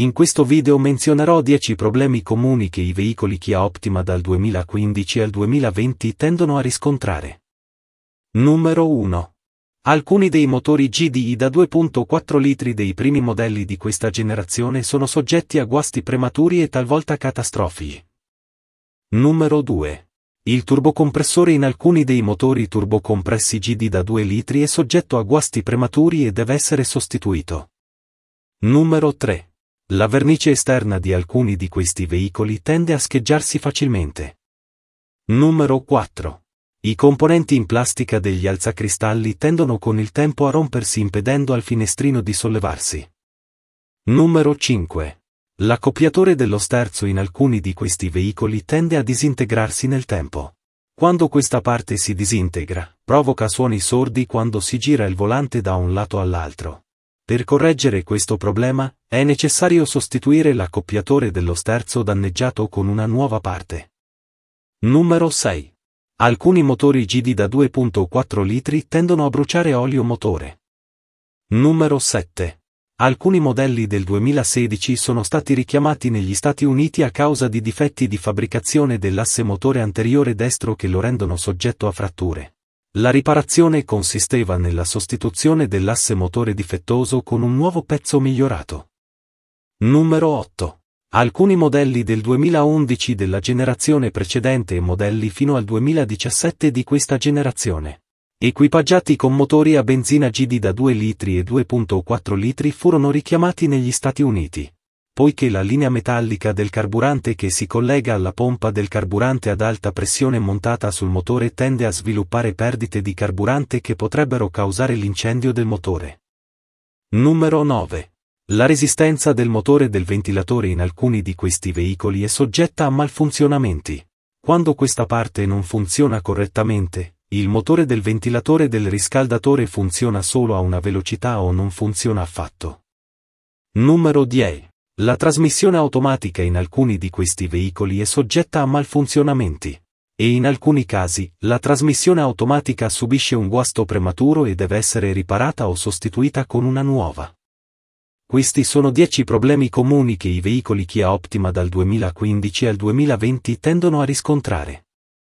In questo video menzionerò 10 problemi comuni che i veicoli Kia Optima dal 2015 al 2020 tendono a riscontrare. Numero 1. Alcuni dei motori GDI da 2.4 litri dei primi modelli di questa generazione sono soggetti a guasti prematuri e talvolta catastrofici. Numero 2. Il turbocompressore in alcuni dei motori turbocompressi GD da 2 litri è soggetto a guasti prematuri e deve essere sostituito. Numero 3. La vernice esterna di alcuni di questi veicoli tende a scheggiarsi facilmente. Numero 4. I componenti in plastica degli alzacristalli tendono con il tempo a rompersi impedendo al finestrino di sollevarsi. Numero 5. L'accoppiatore dello sterzo in alcuni di questi veicoli tende a disintegrarsi nel tempo. Quando questa parte si disintegra, provoca suoni sordi quando si gira il volante da un lato all'altro. Per correggere questo problema, è necessario sostituire l'accoppiatore dello sterzo danneggiato con una nuova parte. Numero 6. Alcuni motori GD da 2.4 litri tendono a bruciare olio motore. Numero 7. Alcuni modelli del 2016 sono stati richiamati negli Stati Uniti a causa di difetti di fabbricazione dell'asse motore anteriore destro che lo rendono soggetto a fratture. La riparazione consisteva nella sostituzione dell'asse motore difettoso con un nuovo pezzo migliorato. Numero 8. Alcuni modelli del 2011 della generazione precedente e modelli fino al 2017 di questa generazione. Equipaggiati con motori a benzina GD da 2 litri e 2.4 litri furono richiamati negli Stati Uniti poiché la linea metallica del carburante che si collega alla pompa del carburante ad alta pressione montata sul motore tende a sviluppare perdite di carburante che potrebbero causare l'incendio del motore. Numero 9. La resistenza del motore del ventilatore in alcuni di questi veicoli è soggetta a malfunzionamenti. Quando questa parte non funziona correttamente, il motore del ventilatore del riscaldatore funziona solo a una velocità o non funziona affatto. Numero 10. La trasmissione automatica in alcuni di questi veicoli è soggetta a malfunzionamenti e in alcuni casi la trasmissione automatica subisce un guasto prematuro e deve essere riparata o sostituita con una nuova. Questi sono 10 problemi comuni che i veicoli Kia Optima dal 2015 al 2020 tendono a riscontrare.